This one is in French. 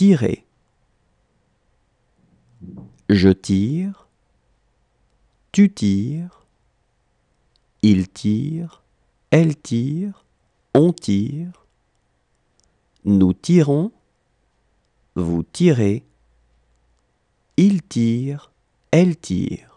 Tirer. Je tire. Tu tires. Il tire. Elle tire. On tire. Nous tirons. Vous tirez. Il tire. Elle tire.